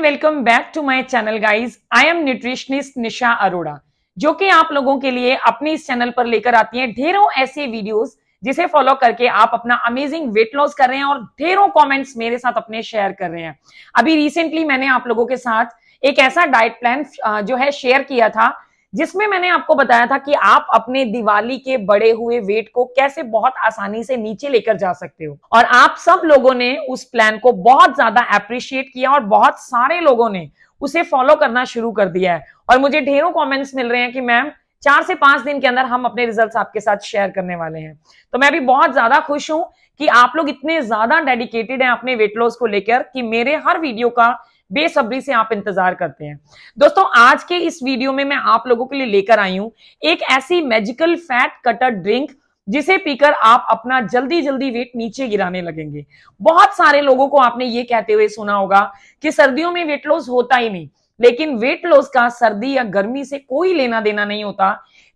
and welcome back to my channel guys I am nutritionist Nisha Arora जो कि आप लोगों के लिए अपने इस चैनल पर लेकर आती हैं ढेरों ऐसे वीडियोस जिसे फॉलो करके आप अपना अमेजिंग वेट लॉस कर रहे हैं और ढेरों कमेंट्स मेरे साथ अपने शेयर कर रहे हैं अभी रिसेंटली मैंने आप लोगों के साथ एक ऐसा डाइट प्लान जो है शेयर किया था जिसमें मैंने आपको बताया था कि आप अपने दिवाली के बड़े हुए वेट को कैसे बहुत आसानी से नीचे लेकर जा सकते हो और आप सब लोगों ने उस प्लान को बहुत ज्यादा अप्रिशिएट किया और बहुत सारे लोगों ने उसे फॉलो करना शुरू कर दिया है और मुझे ढेरों कॉमेंट्स मिल रहे हैं कि मैम चार से पांच दिन के अंदर हम अपने रिजल्ट्स आपके साथ शेयर करने वाले हैं तो मैं भी बहुत ज्यादा खुश हूं कि आप लोग इतने ज्यादा डेडिकेटेड हैं अपने वेट लॉस को लेकर कि मेरे हर वीडियो का बेसब्री से आप इंतजार करते हैं दोस्तों आज के इस वीडियो में मैं आप लोगों के लिए लेकर आई हूं एक ऐसी मैजिकल फैट कटर ड्रिंक जिसे पीकर आप अपना जल्दी जल्दी वेट नीचे गिराने लगेंगे बहुत सारे लोगों को आपने ये कहते हुए सुना होगा कि सर्दियों में वेट लॉस होता ही नहीं लेकिन वेट लॉस का सर्दी या गर्मी से कोई लेना देना नहीं होता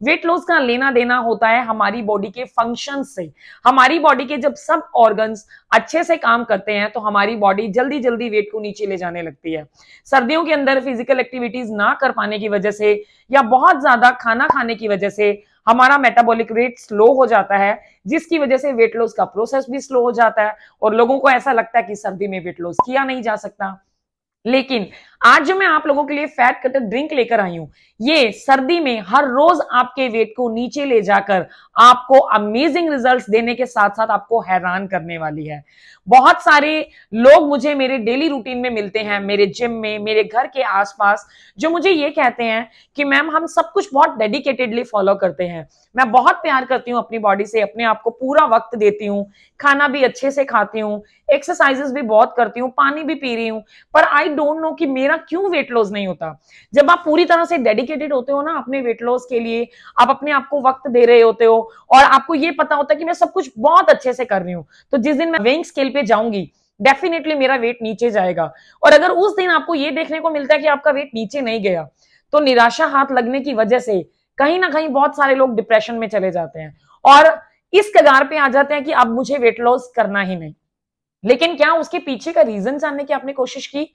वेट लॉस का लेना देना होता है हमारी बॉडी के फंक्शन से हमारी बॉडी के जब सब ऑर्गन्स अच्छे से काम करते हैं तो हमारी बॉडी जल्दी जल्दी वेट को नीचे ले जाने लगती है सर्दियों के अंदर फिजिकल एक्टिविटीज ना कर पाने की वजह से या बहुत ज्यादा खाना खाने की वजह से हमारा मेटाबॉलिक रेट स्लो हो जाता है जिसकी वजह से वेट लॉस का प्रोसेस भी स्लो हो जाता है और लोगों को ऐसा लगता है कि सर्दी में वेट लॉस किया नहीं जा सकता लेकिन आज जो मैं आप लोगों के लिए फैट कटर ड्रिंक लेकर आई हूं ये सर्दी में हर रोज आपके वेट को नीचे ले जाकर आपको अमेजिंग रिजल्ट्स देने के साथ साथ आपको हैरान करने वाली है बहुत सारे लोग मुझे मेरे डेली रूटीन में मिलते हैं मेरे जिम में मेरे घर के आसपास जो मुझे ये कहते हैं कि मैम हम सब कुछ बहुत डेडिकेटेडली फॉलो करते हैं मैं बहुत प्यार करती हूँ अपनी बॉडी से अपने आप को पूरा वक्त देती हूँ खाना भी अच्छे से खाती हूँ एक्सरसाइजेस भी बहुत करती हूँ पानी भी पी रही हूँ पर आई डोंट नो कि मेरा क्यों वेट लॉस नहीं होता जब आप पूरी तरह से डेडिकेटेड होते हो ना अपने वेट लॉस के लिए आप अपने आप को वक्त दे रहे होते हो और आपको ये पता होता है कि मैं सब कुछ बहुत अच्छे से कर रही हूँ तो जिस दिन मैं वेइंग स्केल पे जाऊंगी डेफिनेटली मेरा वेट नीचे जाएगा और अगर उस दिन आपको ये देखने को मिलता है कि आपका वेट नीचे नहीं गया तो निराशा हाथ लगने की वजह से कहीं ना कहीं बहुत सारे लोग डिप्रेशन में चले जाते हैं और इस कगार पे आ जाते हैं कि अब मुझे वेट लॉस करना ही नहीं लेकिन क्या उसके पीछे का रीजन जानने की आपने कोशिश की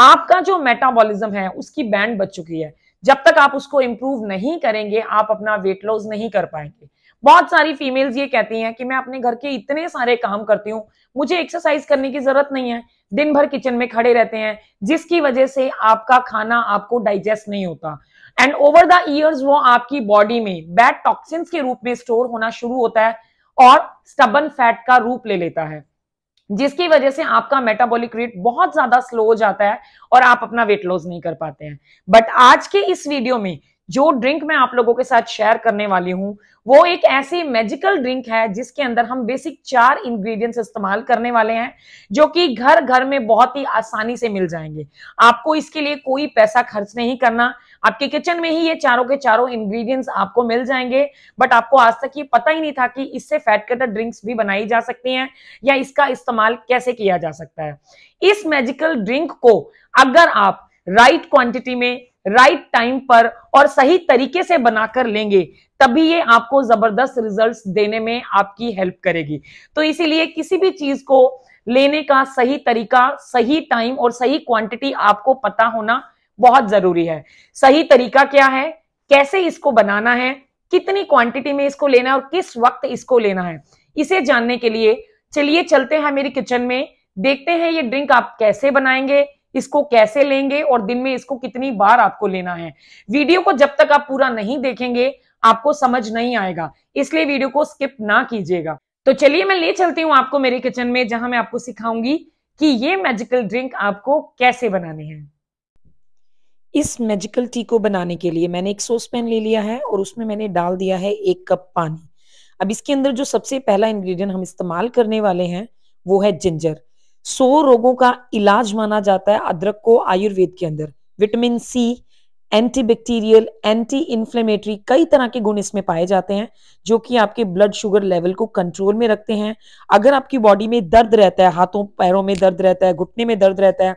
आपका जो मेटाबॉलिज्म है उसकी बैंड बच चुकी है जब तक आप उसको इम्प्रूव नहीं करेंगे आप अपना वेट लॉस नहीं कर पाएंगे बहुत सारी फीमेल्स ये कहती हैं कि मैं अपने घर के इतने सारे काम करती हूँ मुझे एक्सरसाइज करने की जरूरत नहीं है दिन भर किचन में खड़े रहते हैं जिसकी वजह से आपका खाना आपको डाइजेस्ट नहीं होता एंड ओवर द ईयर्स वो आपकी बॉडी में बैड टॉक्सिन्स के रूप में स्टोर होना शुरू होता है और स्टबन फैट का रूप ले लेता है जिसकी वजह से आपका मेटाबॉलिक रेट बहुत ज्यादा स्लो हो जाता है और आप अपना वेट लॉस नहीं कर पाते हैं बट आज के इस वीडियो में जो ड्रिंक मैं आप लोगों के साथ शेयर करने वाली हूँ वो एक ऐसी मैजिकल ड्रिंक है जिसके अंदर हम बेसिक चार इंग्रेडिएंट्स इस्तेमाल करने वाले हैं जो कि घर घर में बहुत ही आसानी से मिल जाएंगे आपको इसके लिए कोई पैसा खर्च नहीं करना आपके किचन में ही ये चारों के चारों इंग्रेडिएंट्स आपको मिल जाएंगे बट आपको आज तक ये पता ही नहीं था कि इससे फैट कटर ड्रिंक्स भी बनाई जा सकती हैं या इसका इस्तेमाल कैसे किया जा सकता है इस मैजिकल ड्रिंक को अगर आप राइट right क्वांटिटी में राइट टाइम पर और सही तरीके से बनाकर लेंगे तभी ये आपको जबरदस्त रिजल्ट्स देने में आपकी हेल्प करेगी तो इसीलिए किसी भी चीज को लेने का सही तरीका सही टाइम और सही क्वांटिटी आपको पता होना बहुत जरूरी है सही तरीका क्या है कैसे इसको बनाना है कितनी क्वांटिटी में इसको लेना है और किस वक्त इसको लेना है इसे जानने के लिए चलिए चलते हैं मेरी किचन में देखते हैं ये ड्रिंक आप कैसे बनाएंगे इसको कैसे लेंगे और दिन में इसको कितनी बार आपको लेना है वीडियो को जब तक आप पूरा नहीं देखेंगे आपको समझ नहीं आएगा इसलिए वीडियो को स्किप ना कीजिएगा तो चलिए मैं ले चलती हूँ आपको मेरे किचन में जहां मैं आपको सिखाऊंगी कि ये मैजिकल ड्रिंक आपको कैसे बनाने हैं इस मैजिकल टी को बनाने के लिए मैंने एक सोस पैन ले लिया है और उसमें मैंने डाल दिया है एक कप पानी अब इसके अंदर जो सबसे पहला इंग्रेडिएंट हम इस्तेमाल करने वाले हैं वो है जिंजर सौ रोगों का इलाज माना जाता है अदरक को आयुर्वेद के अंदर vitamin C antibacterial anti inflammatory कई तरह के गुण इसमें पाए जाते हैं जो कि आपके ब्लड शुगर लेवल को कंट्रोल में रखते हैं अगर आपकी बॉडी में दर्द रहता है हाथों पैरों में दर्द रहता है घुटने में दर्द रहता है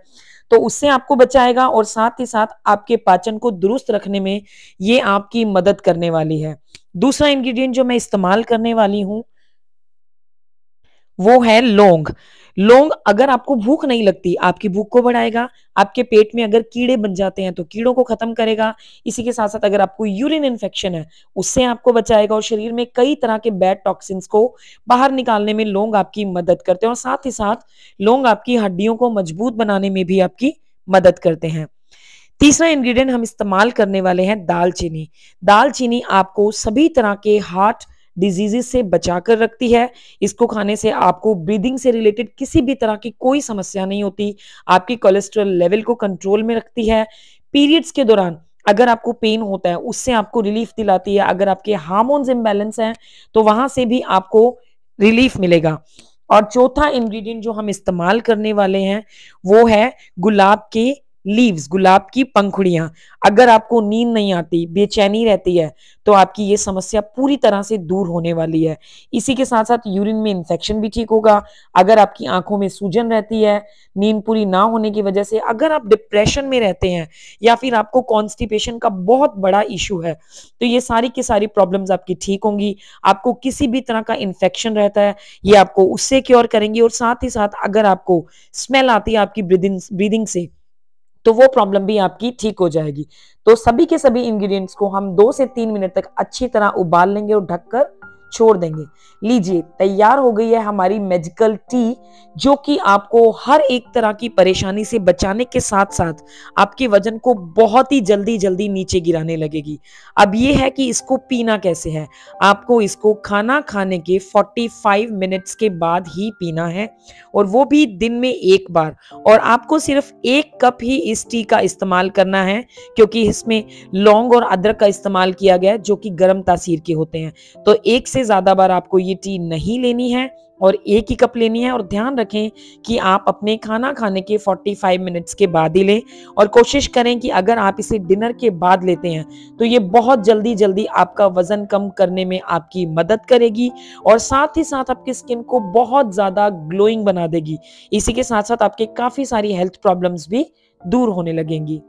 तो उससे आपको बचाएगा और साथ ही साथ आपके पाचन को दुरुस्त रखने में ये आपकी मदद करने वाली है दूसरा इंग्रेडिएंट जो मैं इस्तेमाल करने वाली हूँ वो है लोंग लोंग अगर आपको भूख नहीं लगती आपकी भूख को बढ़ाएगा आपके पेट में अगर कीड़े बन जाते हैं तो कीड़ों को खत्म करेगा इसी के साथ साथ अगर आपको यूरिन इन्फेक्शन है उससे आपको बचाएगा और शरीर में कई तरह के बैड टॉक्सिन्स को बाहर निकालने में लोंग आपकी मदद करते हैं और साथ ही साथ लोंग आपकी हड्डियों को मजबूत बनाने में भी आपकी मदद करते हैं तीसरा इंग्रेडिएंट हम इस्तेमाल करने वाले हैं दालचीनी दालचीनी आपको सभी तरह के हार्ट डिजीजेस से बचा कर रखती है इसको खाने से आपको ब्रीदिंग से रिलेटेड किसी भी तरह की कोई समस्या नहीं होती आपकी कोलेस्ट्रॉल लेवल को कंट्रोल में रखती है पीरियड्स के दौरान अगर आपको पेन होता है उससे आपको रिलीफ दिलाती है अगर आपके हार्मोन्स इम्बैलेंस हैं तो वहां से भी आपको रिलीफ मिलेगा और चौथा इंग्रेडिएंट जो हम इस्तेमाल करने वाले हैं वो है गुलाब के लीव्स गुलाब की पंखुड़ियां अगर आपको नींद नहीं आती बेचैनी रहती है तो आपकी ये समस्या पूरी तरह से दूर होने वाली है इसी के साथ साथ यूरिन में इंफेक्शन भी ठीक होगा अगर आपकी आंखों में सूजन रहती है नींद पूरी ना होने की वजह से अगर आप डिप्रेशन में रहते हैं या फिर आपको कॉन्स्टिपेशन का बहुत बड़ा इशू है तो ये सारी की सारी प्रॉब्लम आपकी ठीक होंगी आपको किसी भी तरह का इन्फेक्शन रहता है ये आपको उससे क्योर करेंगी और साथ ही साथ अगर आपको स्मेल आती है आपकी ब्रीदिंग ब्रीदिंग से तो वो प्रॉब्लम भी आपकी ठीक हो जाएगी तो सभी के सभी इंग्रेडिएंट्स को हम दो से तीन मिनट तक अच्छी तरह उबाल लेंगे और ढककर छोड़ देंगे लीजिए तैयार हो गई है हमारी मेजिकल टी जो कि आपको हर एक तरह की परेशानी से बचाने के साथ साथ आपके वजन को बहुत ही जल्दी जल्दी नीचे गिराने लगेगी अब ये है कि इसको पीना कैसे है आपको इसको खाना खाने के 45 मिनट्स के बाद ही पीना है और वो भी दिन में एक बार और आपको सिर्फ एक कप ही इस टी का इस्तेमाल करना है क्योंकि इसमें लौंग और अदरक का इस्तेमाल किया गया है जो कि गर्म तासीर के होते हैं तो एक से ज़्यादा बार आपको ये टी नहीं लेनी है और एक ही कप लेनी है और ध्यान रखें कि आप अपने खाना खाने के 45 मिनट्स के बाद ही लें और कोशिश करें कि अगर आप इसे डिनर के बाद लेते हैं तो ये बहुत जल्दी जल्दी आपका वज़न कम करने में आपकी मदद करेगी और साथ ही साथ आपकी स्किन को बहुत ज़्यादा ग्लोइंग बना देगी इसी के साथ साथ आपके काफ़ी सारी हेल्थ प्रॉब्लम्स भी दूर होने लगेंगी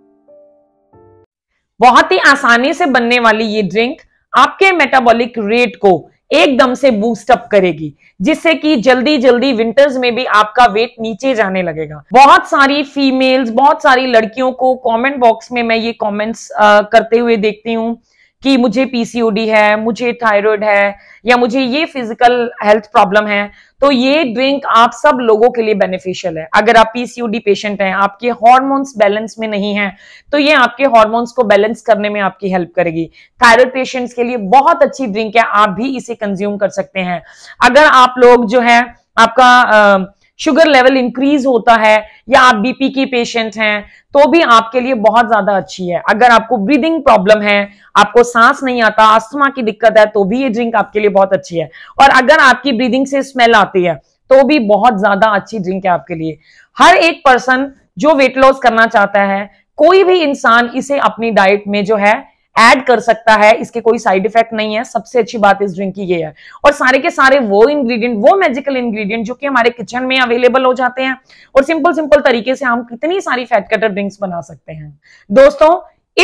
बहुत ही आसानी से बनने वाली ये ड्रिंक आपके मेटाबॉलिक रेट को एकदम से बूस्टअप करेगी जिससे कि जल्दी जल्दी विंटर्स में भी आपका वेट नीचे जाने लगेगा बहुत सारी फीमेल्स बहुत सारी लड़कियों को कमेंट बॉक्स में मैं ये कमेंट्स करते हुए देखती हूँ कि मुझे पीसीओडी है मुझे थायराइड है या मुझे ये फिजिकल हेल्थ प्रॉब्लम है तो ये ड्रिंक आप सब लोगों के लिए बेनिफिशियल है अगर आप पीसीओडी पेशेंट हैं आपके हॉर्मोन्स बैलेंस में नहीं है तो ये आपके हॉर्मोन्स को बैलेंस करने में आपकी हेल्प करेगी थायराइड पेशेंट्स के लिए बहुत अच्छी ड्रिंक है आप भी इसे कंज्यूम कर सकते हैं अगर आप लोग जो है आपका शुगर लेवल इंक्रीज होता है या आप बीपी के पेशेंट हैं तो भी आपके लिए बहुत ज्यादा अच्छी है अगर आपको ब्रीदिंग प्रॉब्लम है आपको सांस नहीं आता अस्थमा की दिक्कत है तो भी ये ड्रिंक आपके लिए बहुत अच्छी है और अगर आपकी ब्रीदिंग से स्मेल आती है तो भी बहुत ज्यादा अच्छी ड्रिंक है आपके लिए हर एक पर्सन जो वेट लॉस करना चाहता है कोई भी इंसान इसे अपनी डाइट में जो है ऐड कर सकता है इसके कोई साइड इफेक्ट नहीं है सबसे अच्छी बात इस ड्रिंक की ये है और सारे के सारे वो इंग्रेडिएंट वो मैजिकल इंग्रेडिएंट जो कि हमारे किचन में अवेलेबल हो जाते हैं और सिंपल सिंपल तरीके से हम कितनी सारी फैट कटर ड्रिंक्स बना सकते हैं दोस्तों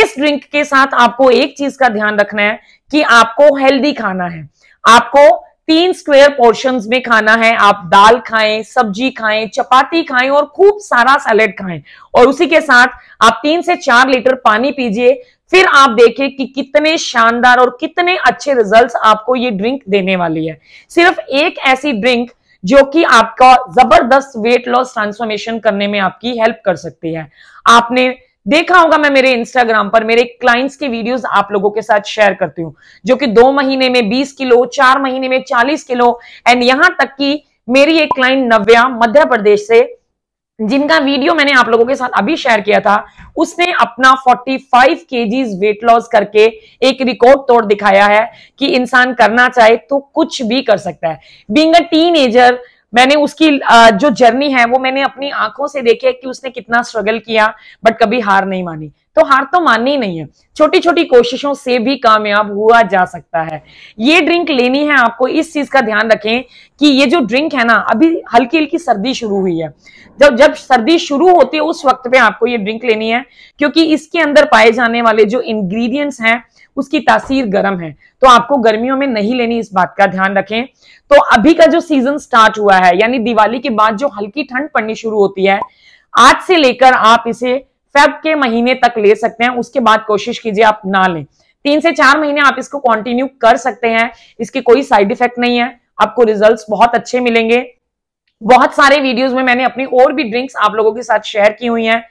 इस ड्रिंक के साथ आपको एक चीज का ध्यान रखना है कि आपको हेल्दी खाना है आपको तीन स्क्वेयर पोर्शन में खाना है आप दाल खाएं सब्जी खाएं चपाती खाएं और खूब सारा सैलेड खाएं और उसी के साथ आप तीन से चार लीटर पानी पीजिए फिर आप देखें कि कितने शानदार और कितने अच्छे रिजल्ट्स आपको ये ड्रिंक देने वाली है सिर्फ एक ऐसी ड्रिंक जो कि आपका जबरदस्त वेट लॉस ट्रांसफॉर्मेशन करने में आपकी हेल्प कर सकती है आपने देखा होगा मैं मेरे इंस्टाग्राम पर मेरे क्लाइंट्स की वीडियोस आप लोगों के साथ शेयर करती हूँ जो कि दो महीने में बीस किलो चार महीने में चालीस किलो एंड यहां तक कि मेरी एक क्लाइंट नव्या मध्य प्रदेश से जिनका वीडियो मैंने आप लोगों के साथ अभी शेयर किया था उसने अपना 45 केजीज वेट लॉस करके एक रिकॉर्ड तोड़ दिखाया है कि इंसान करना चाहे तो कुछ भी कर सकता है बींग अ टीन एजर मैंने उसकी जो जर्नी है वो मैंने अपनी आंखों से देखी है कि उसने कितना स्ट्रगल किया बट कभी हार नहीं मानी तो हार तो माननी नहीं है छोटी छोटी कोशिशों से भी कामयाब हुआ जा सकता है ये ड्रिंक लेनी है आपको इस चीज का ध्यान रखें कि ये जो ड्रिंक है ना अभी हल्की हल्की सर्दी शुरू हुई है जब जब सर्दी शुरू होती है उस वक्त पे आपको ये ड्रिंक लेनी है क्योंकि इसके अंदर पाए जाने वाले जो इंग्रेडिएंट्स हैं उसकी तासीर गर्म है तो आपको गर्मियों में नहीं लेनी इस बात का ध्यान रखें तो अभी का जो सीजन स्टार्ट हुआ है यानी दिवाली के बाद जो हल्की ठंड पड़नी शुरू होती है आज से लेकर आप इसे फेब के महीने तक ले सकते हैं उसके बाद कोशिश कीजिए आप ना लें तीन से चार महीने आप इसको कंटिन्यू कर सकते हैं इसके कोई साइड इफेक्ट नहीं है आपको रिजल्ट्स बहुत अच्छे मिलेंगे बहुत सारे वीडियोस में मैंने अपनी और भी ड्रिंक्स आप लोगों के साथ शेयर की हुई हैं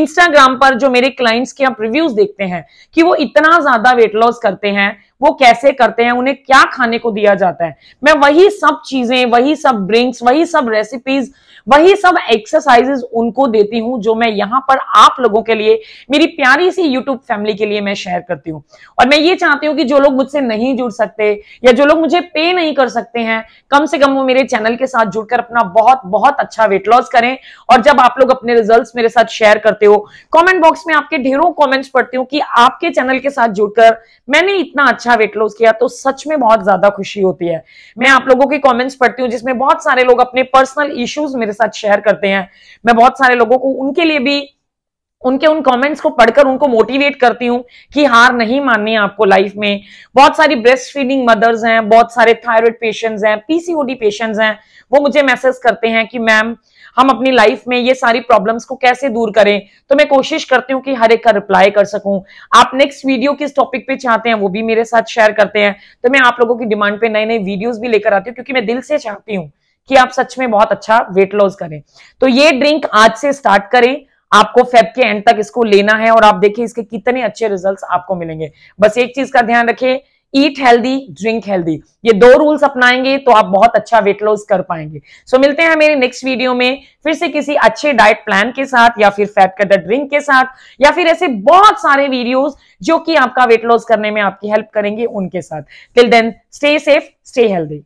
इंस्टाग्राम पर जो मेरे क्लाइंट्स के आप रिव्यूज देखते हैं कि वो इतना ज्यादा वेट लॉस करते हैं वो कैसे करते हैं उन्हें क्या खाने को दिया जाता है मैं वही सब चीजें वही सब ड्रिंक्स वही सब रेसिपीज वही सब एक्सरसाइजेस उनको देती हूं जो मैं यहां पर आप लोगों के लिए मेरी प्यारी सी यूट्यूब फैमिली के लिए मैं शेयर करती हूँ और मैं ये चाहती हूँ कि जो लोग मुझसे नहीं जुड़ सकते या जो लोग मुझे पे नहीं कर सकते हैं कम से कम वो मेरे चैनल के साथ जुड़कर अपना बहुत बहुत अच्छा वेट लॉस करें और जब आप लोग अपने रिजल्ट मेरे साथ शेयर करते हो कॉमेंट बॉक्स में आपके ढेरों कॉमेंट्स पढ़ती हूँ कि आपके चैनल के साथ जुड़कर मैंने इतना अच्छा अच्छा वेट लॉस किया तो सच में बहुत ज्यादा खुशी होती है मैं आप लोगों की कॉमेंट्स पढ़ती हूँ जिसमें बहुत सारे लोग अपने पर्सनल इश्यूज मेरे साथ शेयर करते हैं मैं बहुत सारे लोगों को उनके लिए भी उनके उन कमेंट्स को पढ़कर उनको मोटिवेट करती हूँ कि हार नहीं माननी आपको लाइफ में बहुत सारी ब्रेस्ट फीडिंग मदर्स हैं बहुत सारे थायराइड पेशेंट्स हैं पीसीओडी पेशेंट्स हैं वो मुझे मैसेज करते हैं कि मैम हम अपनी लाइफ में ये सारी प्रॉब्लम्स को कैसे दूर करें तो मैं कोशिश करती हूँ कि हर एक का रिप्लाई कर सकूं आप नेक्स्ट वीडियो किस टॉपिक पे चाहते हैं वो भी मेरे साथ शेयर करते हैं तो मैं आप लोगों की डिमांड पे नए नए वीडियोज भी लेकर आती हूँ क्योंकि मैं दिल से चाहती हूँ कि आप सच में बहुत अच्छा वेट लॉस करें तो ये ड्रिंक आज से स्टार्ट करें आपको फेब के एंड तक इसको लेना है और आप देखिए इसके कितने अच्छे रिजल्ट्स आपको मिलेंगे बस एक चीज का ध्यान रखें ईट हेल्दी ड्रिंक हेल्दी ये दो रूल्स अपनाएंगे तो आप बहुत अच्छा वेट लॉस कर पाएंगे सो so, मिलते हैं मेरे नेक्स्ट वीडियो में फिर से किसी अच्छे डाइट प्लान के साथ या फिर फैट कटर ड्रिंक के साथ या फिर ऐसे बहुत सारे वीडियोस जो कि आपका वेट लॉस करने में आपकी हेल्प करेंगे उनके साथ till then stay safe stay healthy